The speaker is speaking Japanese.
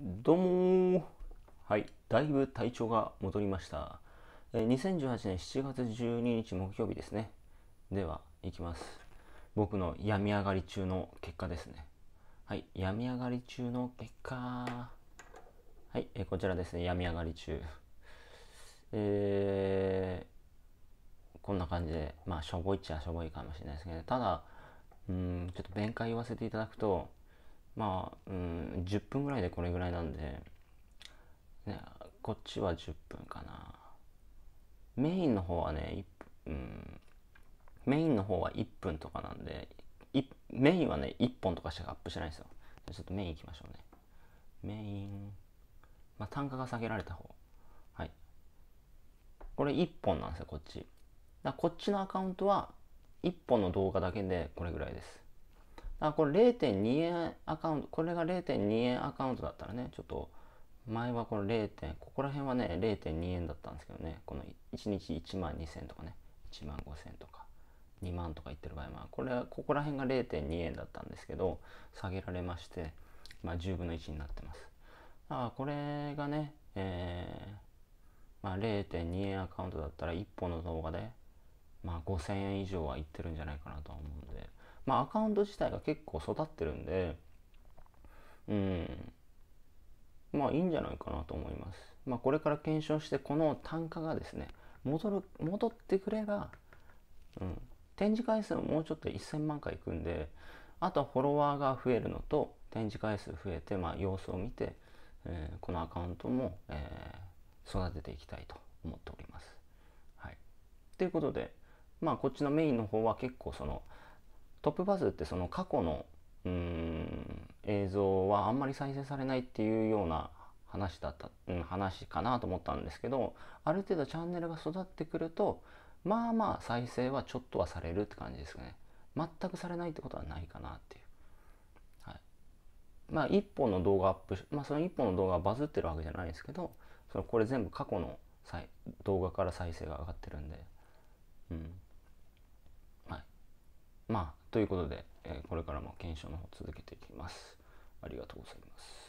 どうもはい、だいぶ体調が戻りました。え2018年7月12日木曜日ですね。では、いきます。僕の病み上がり中の結果ですね。はい、病み上がり中の結果。はい、えこちらですね、病み上がり中。えー、こんな感じで、まあ、しょぼいっちゃしょぼいかもしれないですけど、ただ、うん、ちょっと弁解言わせていただくと、まあ、うん、10分ぐらいでこれぐらいなんで、ね、こっちは10分かな。メインの方はね、うん、メインの方は1分とかなんで、メインはね、1本とかしかアップしないんですよ。ちょっとメイン行きましょうね。メイン、まあ、単価が下げられた方。はい。これ1本なんですよ、こっち。だこっちのアカウントは1本の動画だけでこれぐらいです。あ、これ0.2円アカウント、これが0.2円アカウントだったらね、ちょっと、前はこの0点、ここら辺はね、0.2円だったんですけどね、この1日1万2000とかね、1万5000とか、2万とか言ってる場合は、これは、ここら辺が0.2円だったんですけど、下げられまして、まあ、10分の1になってます。あこれがね、えー、まあ、0.2円アカウントだったら1本の動画で、まあ、5000円以上はいってるんじゃないかなとは思うんで、まあ、アカウント自体が結構育ってるんで、うん、まあいいんじゃないかなと思います。まあ、これから検証して、この単価がですね、戻る戻ってくれば、うん、展示回数ももうちょっと1000万回いくんで、あとはフォロワーが増えるのと、展示回数増えて、まあ、様子を見て、えー、このアカウントも、えー、育てていきたいと思っております。はい、ということで、まあ、こっちのメインの方は結構その、トップバズってその過去のうん映像はあんまり再生されないっていうような話だった、うん、話かなと思ったんですけどある程度チャンネルが育ってくるとまあまあ再生はちょっとはされるって感じですかね全くされないってことはないかなっていう、はい、まあ1本の動画アップまあその1本の動画はバズってるわけじゃないですけどそのこれ全部過去の動画から再生が上がってるんでということで、えー、これからも検証の方続けていきます。ありがとうございます。